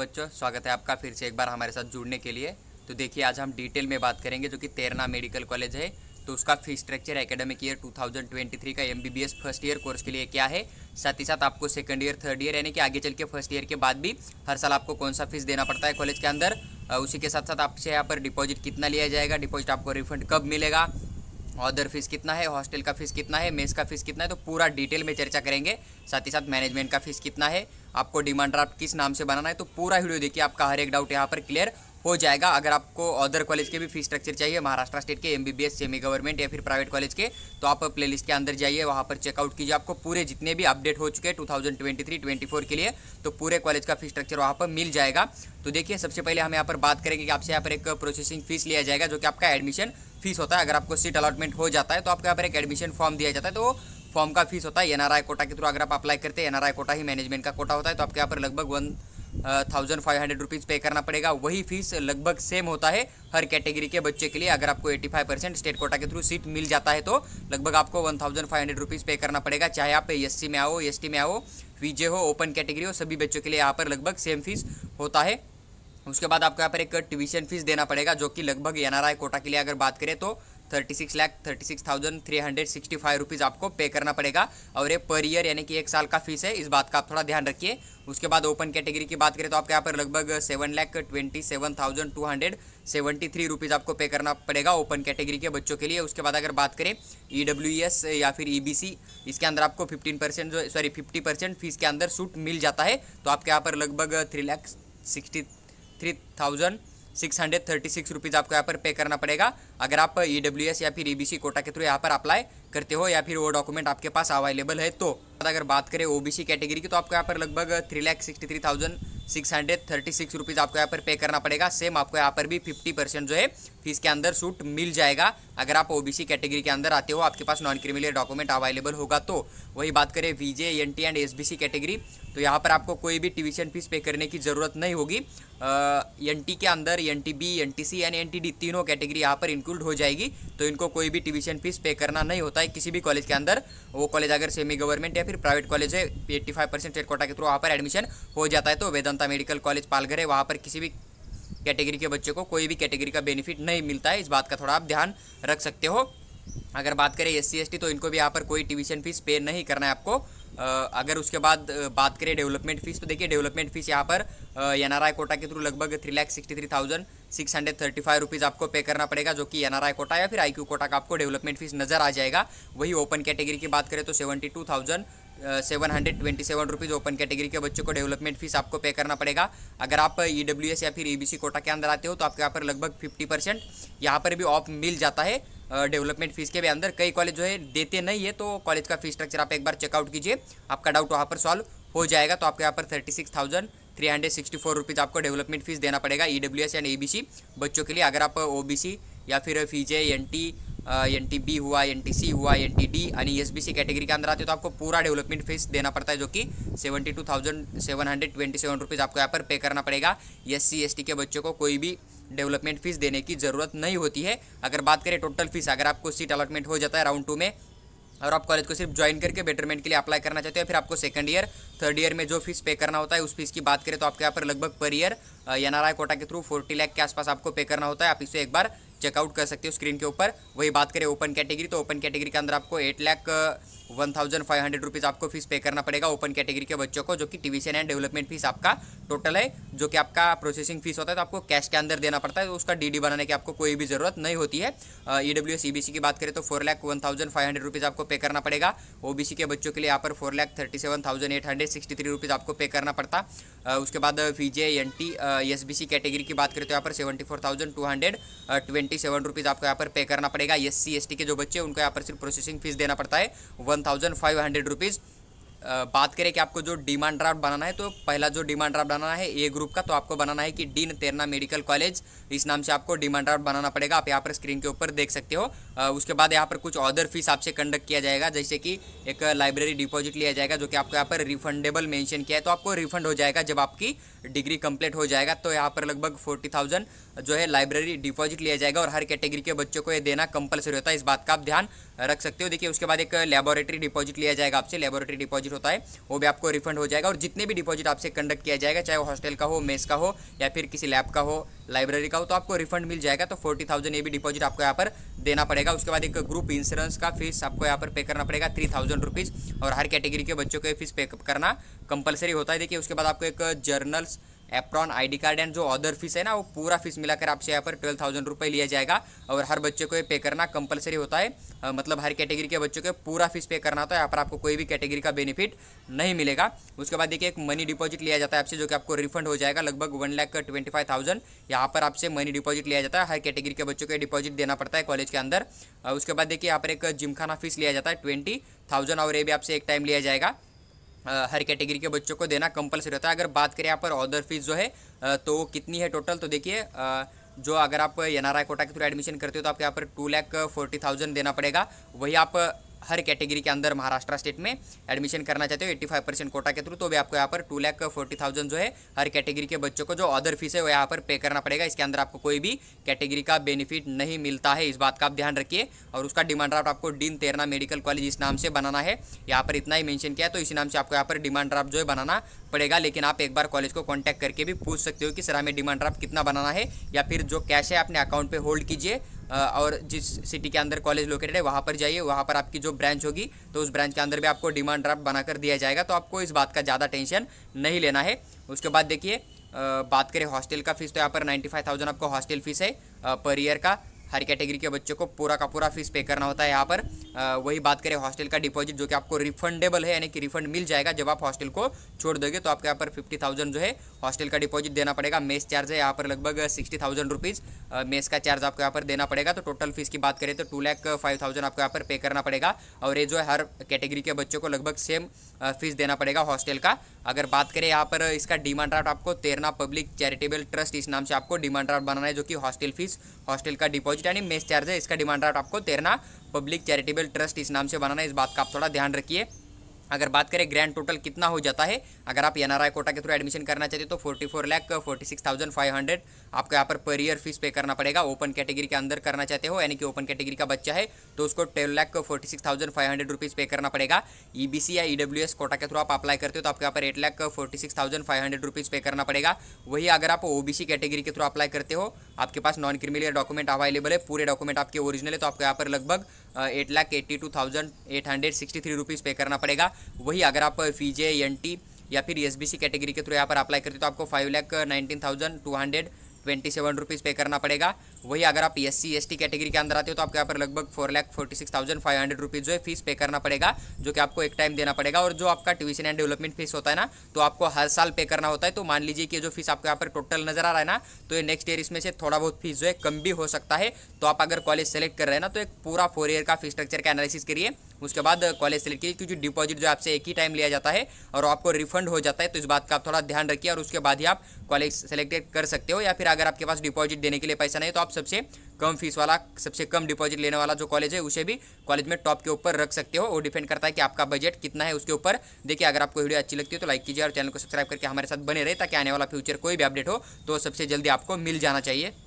बच्चों स्वागत है आपका फिर से एक बार हमारे साथ जुड़ने के लिए तो देखिए आज हम डिटेल में बात करेंगे जो कि तेरना मेडिकल कॉलेज है तो उसका फीस स्ट्रक्चर एकेडमिक ईयर 2023 का एमबीबीएस फर्स्ट ईयर कोर्स के लिए क्या है साथ ही साथ आपको सेकंड ईयर थर्ड ईयर यानी कि आगे चल के फर्स्ट ईयर के बाद भी हर साल आपको कौन सा फीस देना पड़ता है कॉलेज के अंदर उसी के साथ साथ आपसे यहाँ पर डिपॉजिट कितना लिया जाएगा डिपॉजिट आपको रिफंड कब मिलेगा ऑर्डर फीस कितना है हॉस्टल का फीस कितना है मेस का फीस कितना है तो पूरा डिटेल में चर्चा करेंगे साथ ही साथ मैनेजमेंट का फीस कितना है आपको डिमांड ड्राफ्ट किस नाम से बनाना है तो पूरा वीडियो देखिए आपका हर एक डाउट यहाँ पर क्लियर हो जाएगा अगर आपको अदर कॉलेज के भी फीस स्ट्रक्चर चाहिए महाराष्ट्र स्टेट के एमबीबीएस सेमी गवर्नमेंट या फिर प्राइवेट कॉलेज के तो आप प्लेलिस्ट के अंदर जाइए वहाँ पर चेकआउट कीजिए आपको पूरे जितने भी अपडेट हो चुके हैं 2023 24 के लिए तो पूरे कॉलेज का फीस स्ट्रक्चर वहां पर मिल जाएगा तो देखिए सबसे पहले हम यहाँ पर बात करेंगे कि आपसे यहाँ पर एक प्रोसेसिंग फीस लिया जाएगा जो कि आपका एडमिशन फीस होता है अगर आपको सीट अलॉटमेंट हो जाता है तो आपको यहाँ पर एक एडमिशन फॉर्म दिया जाता है तो फॉर्म का फीस होता है एनआरआई कोटा के थ्रू अगर आप अप्लाई करते हैं एनआरआई कोटा ही मैनेजमेंट का कोटा होता है तो आपके यहाँ पर लगभग one thousand five hundred rupees pay करना पड़ेगा वही फीस लगभग सेम होता है हर कैटेगरी के बच्चे के लिए अगर आपको eighty five percent state quota के थ्रू सीट मिल जाता है तो लगभग आपको one thousand five hundred rupees pay करना पड़ेगा चाहे आप एस में आओ एस में आओ वीजे हो ओपन कैटेगरी हो सभी बच्चों के लिए यहाँ पर लगभग सेम फीस होता है उसके बाद आपको यहाँ पर एक ट्यूशन फीस देना पड़ेगा जो कि लगभग एन कोटा के लिए अगर बात करें तो thirty six lakh thirty six thousand three hundred sixty five rupees आपको पे करना पड़ेगा और ये पर ईयर यानी कि एक साल का फीस है इस बात का आप थोड़ा ध्यान रखिए उसके बाद ओपन कैटेगरी की बात करें तो आपके यहाँ पर लगभग seven lakh twenty seven thousand two hundred seventy three rupees आपको पे करना पड़ेगा ओपन कैटेगरी के बच्चों के लिए उसके बाद अगर बात करें ई डब्ल्यू एस या फिर ई बी सी इसके अंदर आपको फिफ्टीन परसेंट जो सॉरी फिफ्टी परसेंट फीस के अंदर सूट मिल जाता है तो आपके यहाँ पर लगभग three lakh sixty three thousand six hundred thirty six rupees आपको यहाँ पर पे करना पड़ेगा अगर आप ई डब्ल्यू एस या फिर ई बी सी कोटा के थ्रू यहाँ पर अप्लाई करते हो या फिर वो डॉक्यूमेंट आपके पास अवेलेबल है तो अगर बात करें ओ बी सी कैटेगरी की तो आपको यहाँ पर लगभग three lakh sixty three thousand six hundred thirty six rupees आपको यहाँ पर पे करना पड़ेगा सेम आपको यहाँ पर भी फिफ्टी परसेंट जो है ही इसके अंदर सूट मिल जाएगा अगर आप ओबीसी कैटेगरी के अंदर आते हो आपके पास नॉन क्रिमिनल डॉक्यूमेंट अवेलेबल होगा तो वही बात करें VJ NT and SBC category तो यहाँ पर आपको कोई भी ट्यूशन फीस पे करने की ज़रूरत नहीं होगी एन टी के अंदर N T B N T C and N T D तीनों कैटेगरी यहाँ पर इंक्लूड हो जाएगी तो इनको कोई भी ट्यूशन फीस पे करना नहीं होता है किसी भी कॉलेज के अंदर वो कॉलेज अगर सेमी गवर्नमेंट या फिर प्राइवेट कॉलेज है एट्टी फाइव परसेंट के थ्रू वहाँ पर एडमिशन हो जाता है तो वेदांता मेडिकल कॉलेज पालघर है वहाँ पर किसी भी कैटेगरी के बच्चों को कोई भी कैटेगरी का बेनिफिट नहीं मिलता है इस बात का थोड़ा आप ध्यान रख सकते हो अगर बात करें एस सी तो इनको भी यहाँ पर कोई ट्यूशन फीस पे नहीं करना है आपको अगर उसके बाद बात करें डेवलपमेंट फीस तो देखिए डेवलपमेंट फीस यहाँ पर एन कोटा के थ्रू लगभग three lakh sixty three thousand six hundred thirty five rupees आपको पे करना पड़ेगा जो कि एन कोटा या फिर आई क्यू कोटा का आपको डेवलपमेंट फीस नज़र आ जाएगा वही ओपन कैटेगरी की बात करें तो seventy two thousand seven hundred twenty seven rupees open category के बच्चों को डेवलपमेंट फीस आपको पे करना पड़ेगा अगर आप ई डब्ल्यू एस या फिर ई बी सी कोटा के अंदर आते हो तो आपके यहाँ पर लगभग फिफ्टी परसेंट यहाँ पर भी ऑफ मिल जाता है डेवलपमेंट फीस के भी अंदर कई कॉलेज जो है देते नहीं है तो कॉलेज का फीस स्ट्रक्चर आप एक बार चेकआउट कीजिए आपका डाउट वहाँ पर सॉल्व हो जाएगा तो आपके यहाँ पर thirty six thousand three hundred sixty four rupees आपको डेवलपमेंट फीस देना पड़ेगा E W S and A B C बच्चों के लिए अगर आप ओ बी सी या फिर VJ N T N T B हुआ एन टी सी हुआ एन टी डी यानी एस बी सी कैटेगरी के अंदर आते हो तो आपको पूरा डेवलपमेंट फीस देना पड़ता है जो कि seventy two thousand seven hundred twenty seven rupees आपको यहाँ पर पे करना पड़ेगा एस सी एस टी के बच्चों को कोई भी डेवलपमेंट फीस देने की ज़रूरत नहीं होती है अगर बात करें टोटल फीस अगर आपको सीट अलॉटमेंट हो जाता है राउंड टू में और आप कॉलेज को सिर्फ ज्वाइन करके बेटरमेंट के लिए अप्लाई करना चाहते हो फिर आपको सेकंड ईयर थर्ड ईयर में जो फीस पे करना होता है उस फीस की बात करें तो आपके यहाँ पर लगभग पर ईयर एन कोटा के थ्रू फोर्टी लाख के आसपास आपको पे करना होता है आप इसे एक बार चेकआउट कर सकते हो स्क्रीन के ऊपर वही बात करें ओपन कैटेगरी तो ओपन कैटेगरी के अंदर आपको eight lakh one thousand five hundred rupees आपको फीस पे करना पड़ेगा ओपन कैटेगरी के बच्चों को जो कि सेन एंड डेवलपमेंट फीस आपका टोटल है जो कि आपका प्रोसेसिंग फीस होता है तो आपको कैश के अंदर देना पड़ता है तो उसका डीडी बनाने की आपको कोई भी ज़रूरत नहीं होती है ई uh, डब्ल्यू की बात करें तो four lakh one thousand five hundred rupees आपको पे करना पड़ेगा ओ के बच्चों के लिए यहाँ पर four lakh thirty seven thousand eight hundred sixty three rupees आपको पे करना पड़ता uh, उसके बाद VJ N T S B C category की बात करें तो यहाँ पर seventy four thousand two hundred twenty twenty seven rupees आपको यहाँ पर पे करना पड़ेगा एस सी एस टी के जो बच्चे उनको यहाँ पर सिर्फ प्रोसेसिंग फीस देना पड़ता है one thousand five hundred rupees बात करें कि आपको जो डिमांड ड्राफ्ट बनाना है तो पहला जो डिमांड ड्राफ्ट बनाना है ए ग्रुप का तो आपको बनाना है कि डीन तेरना मेडिकल कॉलेज इस नाम से आपको डिमांड ड्राफ्ट बनाना पड़ेगा आप यहाँ पर स्क्रीन के ऊपर देख सकते हो उसके बाद यहाँ पर कुछ ऑदर फीस आपसे कंडक्ट किया जाएगा जैसे कि एक लाइब्रेरी डिपॉजिट लिया जाएगा जो कि आपको यहाँ पर रिफंडेबल मैंशन किया है तो आपको रिफंड हो जाएगा जब आपकी डिग्री कंप्लीट हो जाएगा तो यहाँ पर लगभग फोर्टी थाउजेंड जो है लाइब्रेरी डिपॉजिट लिया जाएगा और हर कैटेगरी के बच्चों को ये देना कंपलसरी होता है इस बात का आप ध्यान रख सकते हो देखिए उसके बाद एक लेबोरेटरी डिपॉजिट लिया जाएगा आपसे लेबोरेटरी डिपॉजिट होता है वो भी आपको रिफंड हो जाएगा और जितने भी डिपॉजिट आपसे कंडक्ट किया जाएगा चाहे वो हॉस्टल का हो मेस का हो या फिर किसी लैब का हो लाइब्रेरी का हो तो आपको रिफंड मिल जाएगा तो फोर्टी थाउजेंड ये भी डिपॉजिट आपको यहाँ पर देना पड़ेगा उसके बाद एक ग्रुप इंश्योरेंस का फीस आपको यहाँ पर पे करना पड़ेगा थ्री थाउजेंड रुपीज़ और हर कैटेगरी के बच्चों को फीस पे करना कंपलसरी होता है देखिए उसके बाद आपको एक journals apron ID card and जो अदर फीस है ना वो पूरा फीस मिलाकर आपसे यहाँ पर ट्वेल्व थाउजेंड रुपये लिया जाएगा और हर बच्चे को ये पे करना कंपलसरी होता है आ, मतलब हर कैटेगरी के बच्चों को पूरा फीस पे करना होता है यहाँ पर आपको कोई भी कैटेगरी का बेनिफिट नहीं मिलेगा उसके बाद देखिए एक मनी डिपॉजिट लिया जाता है आपसे जो कि आपको रिफंड हो जाएगा लगभग one lakh twenty five thousand यहाँ पर आपसे मनी डिपॉजिट लिया जाता है हर कैटेगरी के बच्चों को डिपॉजिट देना पड़ता है कॉलेज के अंदर उसके बाद देखिए यहाँ पर एक जिमखाना फीस लिया जाता है ट्वेंटी थाउजेंड और ये भी आपसे एक टाइम लिया जाएगा हर कैटेगरी के बच्चों को देना कंपलसरी होता है अगर बात करें यहाँ पर ऑर्डर फीस जो है तो कितनी है टोटल तो देखिए जो अगर आप एन कोटा के थ्रू एडमिशन करते हो तो आपको यहाँ पर टू लैख फोर्टी थाउजेंड देना पड़ेगा वही आप हर कैटेगरी के अंदर महाराष्ट्र स्टेट में एडमिशन करना चाहते हो 85 परसेंट कोटा के थ्रू तो भी आपको यहाँ पर टू लैख फोर्टी थाउजेंड जो है हर कैटेगरी के बच्चों को जो अदर फीस है वो यहाँ पर पे करना पड़ेगा इसके अंदर आपको कोई भी कैटेगरी का बेनिफिट नहीं मिलता है इस बात का आप ध्यान रखिए और उसका डिमांड ड्राफ्ट आपको डीन तेरना मेडिकल कॉलेज इस नाम से बनाना है यहाँ पर इतना ही मैंशन किया तो इसी नाम से आपको यहाँ पर डिमांड ड्राफ्ट जो है बनाना पड़ेगा लेकिन आप एक बार कॉलेज को कॉन्टैक्ट करके भी पूछ सकते हो कि सर हमें डिमांड ड्राफ्ट कितना बनाना है या फिर जो कैश है अपने अकाउंट पर होल्ड कीजिए और जिस सिटी के अंदर कॉलेज लोकेटेड है वहाँ पर जाइए वहाँ पर आपकी जो ब्रांच होगी तो उस ब्रांच के अंदर भी आपको डिमांड ड्राफ्ट बनाकर दिया जाएगा तो आपको इस बात का ज़्यादा टेंशन नहीं लेना है उसके बाद देखिए बात करें हॉस्टल का फीस तो यहाँ पर नाइन्टी फाइव थाउजेंड आपको हॉस्टल फीस है पर ईयर का हर कैटेगरी के बच्चों को पूरा का पूरा फीस पे करना होता है यहाँ पर वही बात करें हॉस्टल का डिपॉजिट जो कि आपको रिफंडेबल है यानी कि रिफंड मिल जाएगा जब आप हॉस्टल को छोड़ दोगे तो आपके यहाँ पर फिफ्टी थाउजेंड जो है हॉस्टल का डिपॉजिट देना पड़ेगा मेस चार्ज है यहाँ पर लगभग सिक्सटी थाउजेंड रुपीज़ मेस का चार्ज आपको यहाँ पर देना पड़ेगा तो टोटल फीस की बात करें तो टू लैख फाइव थाउजेंड आपको यहाँ पर पे करना पड़ेगा और ये जो है हर कैटेगरी के बच्चों को लगभग सेम फीस देना पड़ेगा हॉस्टल का अगर बात करें यहाँ पर इसका डिमांड ड्राफ्ट आपको तेरना पब्लिक चैरिटेबल ट्रस्ट इस नाम से आपको डिमांड ड्राफ्ट बनाना है जो कि हॉस्टल फीस हॉस्टल का डिपॉजिट यानी मेस चार्ज है इसका डिमांड ड्राफ्ट आपको तेरना पब्लिक चैरिटेबल ट्रस्ट इस नाम से बनाना है इस बात का आप थोड़ा ध्यान रखिए अगर बात करें ग्रैंड टोटल कितना हो जाता है अगर आप एन कोटा के थ्रू एडमिशन करना चाहते हो तो 44 लाख हंड्रेड आपको यहाँ पर पर ईयर फीस पे करना पड़ेगा ओपन कैटेगरी के अंदर करना चाहते हो यानी कि ओपन कैटेगरी का बच्चा है तो उसको twelve lakh forty six thousand five hundred rupees pay करना पड़ेगा ईबीसी e या ईडब्ल्यूएस e कोटा के थ्रू आप अप्लाई करते हो तो आपको यहाँ पर eight lakh forty six thousand five hundred rupees pay करना पड़ेगा वही अगर आप ओ कैटेगरी के थ्रू अप्लाई करते हो आपके पास नॉन क्रिमिनल डॉक्यूमेंट अवेलेबल है पूरे डॉक्यूमेंट आपके ओरिजिनल है तो आपको यहाँ पर लगभग eight lakh eighty two thousand eight hundred sixty three rupees pay करना पड़ेगा वही अगर आप फीजे एन टी या फिर एस बी सी कैटेगरी के थ्रू यहाँ पर अप्लाई करते तो आपको five lakh nineteen thousand two hundred twenty seven rupees pay करना पड़ेगा वही अगर आप S C S T category के अंदर आते हो तो आपके यहाँ पर लगभग four lakh forty six thousand five hundred rupees जो है फीस पे करना पड़ेगा जो कि आपको एक टाइम देना पड़ेगा और जो आपका ट्यूशन एंड डेवलपमेंट फीस होता है ना तो आपको हर साल पे करना होता है तो मान लीजिए कि जो फीस आपको यहाँ पर टोटल नजर आ रहा है ना तो ये नेक्स्ट ईयर इसमें से थोड़ा बहुत फीस जो है कम भी हो सकता है तो आप अगर कॉलेज सेलेक्ट कर रहे हैं ना तो एक पूरा फोर ईयर का फीस स्ट्रक्चर का एनालिसिस करिए उसके बाद कॉलेज सेलेक्ट कीजिए क्योंकि डिपॉजिट जो आपसे एक ही टाइम लिया जाता है और आपको रिफंड हो जाता है तो इस बात का आप थोड़ा ध्यान रखिए और उसके बाद ही आप कॉलेज सेलेक्ट कर सकते हो या फिर अगर आपके पास डिपॉजिट देने के लिए पैसा नहीं तो आप सबसे कम फीस वाला सबसे कम डिपॉजिट लेने वाला जो कॉलेज है उसे भी कॉलेज में टॉप के ऊपर रख सकते हो वो डिपेंड करता है कि आपका बजट कितना है उसके ऊपर देखिए अगर आपको वीडियो अच्छी लगती है तो लाइक कीजिए और चैनल को सब्सक्राइब करके हमारे साथ बने रहे ताकि आने वाला फ्यूचर कोई भी अपडेट हो तो सबसे जल्दी आपको मिल जाना चाहिए